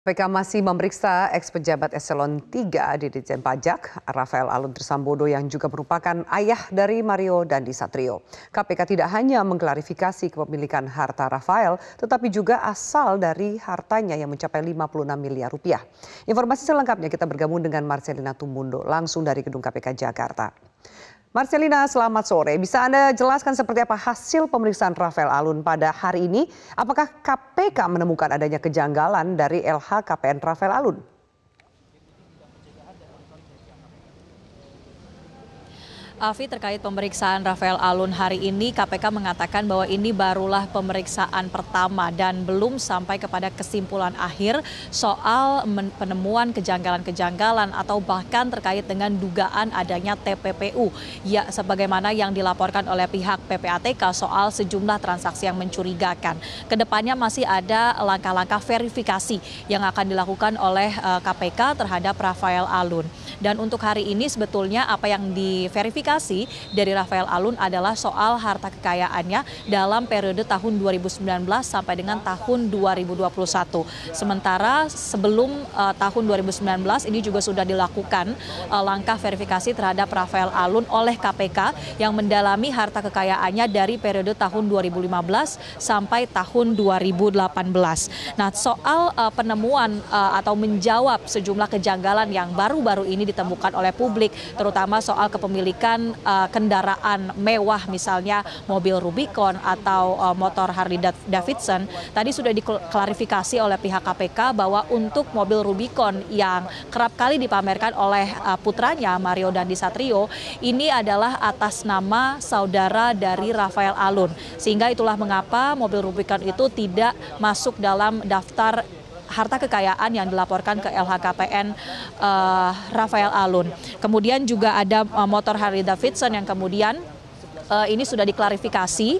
PK masih memeriksa ex pejabat eselon 3 di Ditjen Pajak, Rafael Alun Trisambodo yang juga merupakan ayah dari Mario Dandi Satrio. KPK tidak hanya mengklarifikasi kepemilikan harta Rafael, tetapi juga asal dari hartanya yang mencapai 56 miliar rupiah. Informasi selengkapnya kita bergabung dengan Marcelina Tumundo langsung dari Gedung KPK Jakarta. Marcelina, selamat sore. Bisa Anda jelaskan seperti apa hasil pemeriksaan Rafael Alun pada hari ini? Apakah KPK menemukan adanya kejanggalan dari LHKPN Rafael Alun? Afi terkait pemeriksaan Rafael Alun hari ini KPK mengatakan bahwa ini barulah pemeriksaan pertama dan belum sampai kepada kesimpulan akhir soal penemuan kejanggalan-kejanggalan atau bahkan terkait dengan dugaan adanya TPPU ya sebagaimana yang dilaporkan oleh pihak PPATK soal sejumlah transaksi yang mencurigakan. Kedepannya masih ada langkah-langkah verifikasi yang akan dilakukan oleh KPK eh, terhadap Rafael Alun. Dan untuk hari ini sebetulnya apa yang diverifikasi klarifikasi dari Rafael Alun adalah soal harta kekayaannya dalam periode tahun 2019 sampai dengan tahun 2021. Sementara sebelum uh, tahun 2019 ini juga sudah dilakukan uh, langkah verifikasi terhadap Rafael Alun oleh KPK yang mendalami harta kekayaannya dari periode tahun 2015 sampai tahun 2018. Nah, soal uh, penemuan uh, atau menjawab sejumlah kejanggalan yang baru-baru ini ditemukan oleh publik, terutama soal kepemilikan menggunakan uh, eh, kendaraan mewah misalnya mobil Rubicon atau uh, motor Harley Davidson tadi sudah diklarifikasi oleh pihak KPK bahwa untuk mobil Rubicon yang kerap kali dipamerkan oleh uh, putranya Mario Dandi Satrio ini adalah atas nama saudara dari Rafael Alun sehingga itulah mengapa mobil Rubicon itu tidak masuk dalam daftar harta kekayaan yang dilaporkan ke LHKPN uh, eh, Rafael Alun. Kemudian juga ada uh, motor Harley Davidson yang kemudian uh, ini sudah diklarifikasi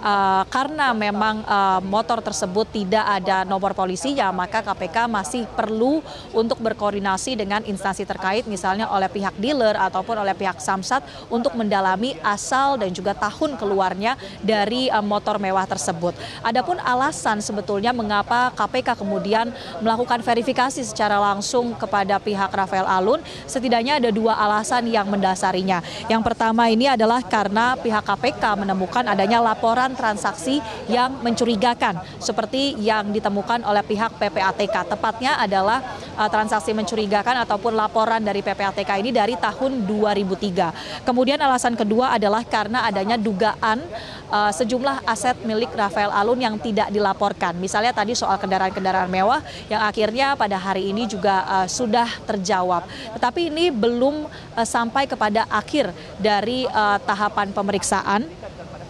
uh, karena memang uh, motor tersebut tidak ada nomor polisi, ya maka KPK masih perlu untuk berkoordinasi dengan instansi terkait misalnya oleh pihak dealer ataupun oleh pihak Samsat untuk mendalami asal dan juga tahun keluarnya dari uh, motor mewah tersebut. Adapun alasan sebetulnya mengapa KPK kemudian melakukan verifikasi secara langsung kepada pihak Rafael Alun setidaknya ada dua alasan yang mendasarinya. Yang pertama ini adalah karena pihak pihak KPK menemukan adanya laporan transaksi yang mencurigakan seperti yang ditemukan oleh pihak PPATK. Tepatnya adalah uh, transaksi mencurigakan ataupun laporan dari PPATK ini dari tahun 2003. Kemudian alasan kedua adalah karena adanya dugaan uh, sejumlah aset milik Rafael Alun yang tidak dilaporkan. Misalnya tadi soal kendaraan-kendaraan mewah yang akhirnya pada hari ini juga uh, sudah terjawab. Tetapi ini belum uh, sampai kepada akhir dari uh, tahapan pemeriksaan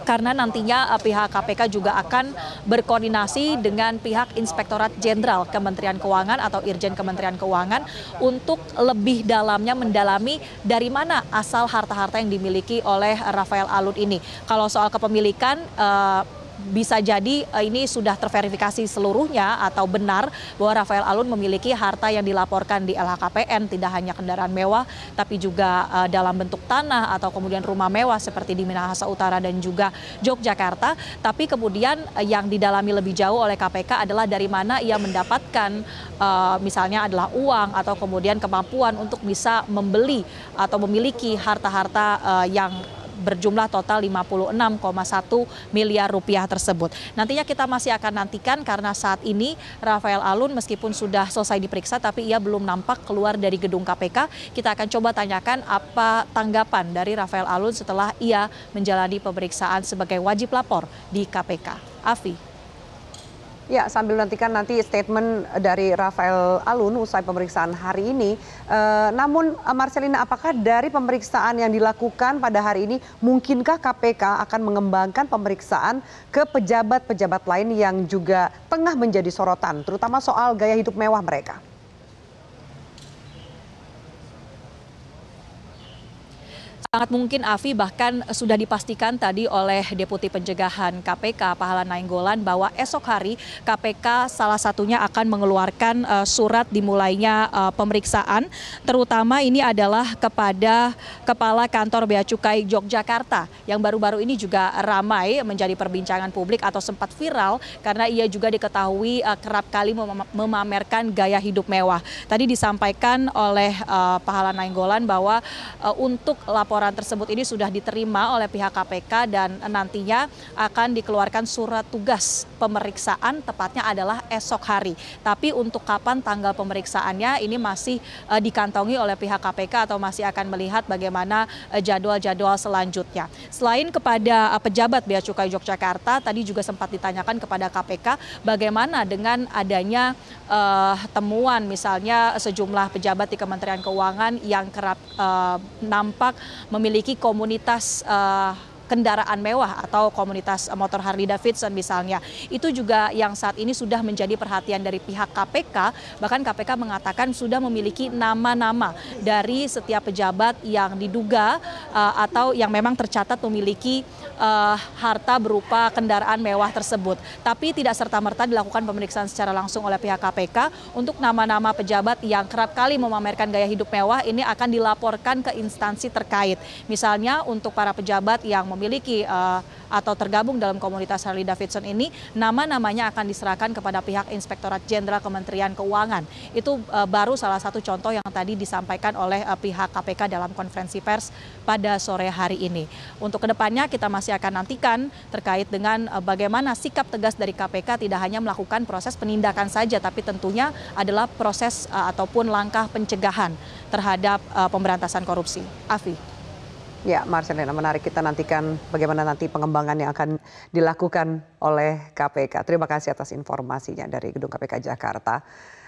karena nantinya eh, pihak KPK juga akan berkoordinasi dengan pihak Inspektorat Jenderal Kementerian Keuangan atau Irjen Kementerian Keuangan untuk lebih dalamnya mendalami dari mana asal harta-harta yang dimiliki oleh Rafael Alun ini. Kalau soal kepemilikan eh, bisa jadi eh, ini sudah terverifikasi seluruhnya atau benar bahwa Rafael Alun memiliki harta yang dilaporkan di LHKPN tidak hanya kendaraan mewah tapi juga eh, dalam bentuk tanah atau kemudian rumah mewah seperti di Minahasa Utara dan juga Yogyakarta tapi kemudian eh, yang didalami lebih jauh oleh KPK adalah dari mana ia mendapatkan misalnya adalah uang atau kemudian kemampuan untuk bisa membeli atau memiliki harta-harta yang berjumlah total 56,1 miliar rupiah tersebut. Nantinya kita masih akan nantikan karena saat ini Rafael Alun meskipun sudah selesai diperiksa tapi ia belum nampak keluar dari gedung KPK. Kita akan coba tanyakan apa tanggapan dari Rafael Alun setelah ia menjalani pemeriksaan sebagai wajib lapor di KPK. Afi. Ya, sambil nantikan nanti statement dari Rafael Alun usai pemeriksaan hari ini. E, namun eh, Marcelina, apakah dari pemeriksaan yang dilakukan pada hari ini, mungkinkah KPK akan mengembangkan pemeriksaan ke pejabat-pejabat lain yang juga tengah menjadi sorotan, terutama soal gaya hidup mewah mereka? Sangat mungkin Afi bahkan sudah dipastikan tadi oleh Deputi Pencegahan KPK Pahala Nainggolan bahwa esok hari KPK salah satunya akan mengeluarkan uh, surat dimulainya uh, pemeriksaan terutama ini adalah kepada Kepala Kantor Bea Cukai Yogyakarta yang baru-baru ini juga ramai menjadi perbincangan publik atau sempat viral karena ia juga diketahui uh, kerap kali mem memamerkan gaya hidup mewah. Tadi disampaikan oleh uh, Pahala Nainggolan bahwa uh, untuk laporan laporan tersebut ini sudah diterima oleh pihak KPK dan nantinya akan dikeluarkan surat tugas pemeriksaan tepatnya adalah esok hari. Tapi untuk kapan tanggal pemeriksaannya ini masih eh, dikantongi oleh pihak KPK atau masih akan melihat bagaimana eh, jadwal-jadwal selanjutnya. Selain kepada eh, pejabat Bea Cukai Yogyakarta tadi juga sempat ditanyakan kepada KPK bagaimana dengan adanya uh, temuan misalnya sejumlah pejabat di Kementerian Keuangan yang kerap uh, nampak memiliki komunitas uh, kendaraan mewah atau komunitas motor Harley Davidson misalnya. Itu juga yang saat ini sudah menjadi perhatian dari pihak KPK. Bahkan KPK mengatakan sudah memiliki nama-nama dari setiap pejabat yang diduga uh, atau yang memang tercatat memiliki uh, harta berupa kendaraan mewah tersebut. Tapi tidak serta-merta dilakukan pemeriksaan secara langsung oleh pihak KPK untuk nama-nama pejabat yang kerap kali memamerkan gaya hidup mewah ini akan dilaporkan ke instansi terkait. Misalnya untuk para pejabat yang memiliki uh, atau tergabung dalam komunitas Harley Davidson ini, nama-namanya akan diserahkan kepada pihak Inspektorat Jenderal Kementerian Keuangan. Itu uh, baru salah satu contoh yang tadi disampaikan oleh uh, pihak KPK dalam konferensi pers pada sore hari ini. Untuk kedepannya kita masih akan nantikan terkait dengan uh, bagaimana sikap tegas dari KPK tidak hanya melakukan proses penindakan saja, tapi tentunya adalah proses uh, ataupun langkah pencegahan terhadap uh, pemberantasan korupsi. Afi. Ya, Marcelina, menarik kita nantikan bagaimana nanti pengembangan yang akan dilakukan oleh KPK. Terima kasih atas informasinya dari Gedung KPK Jakarta.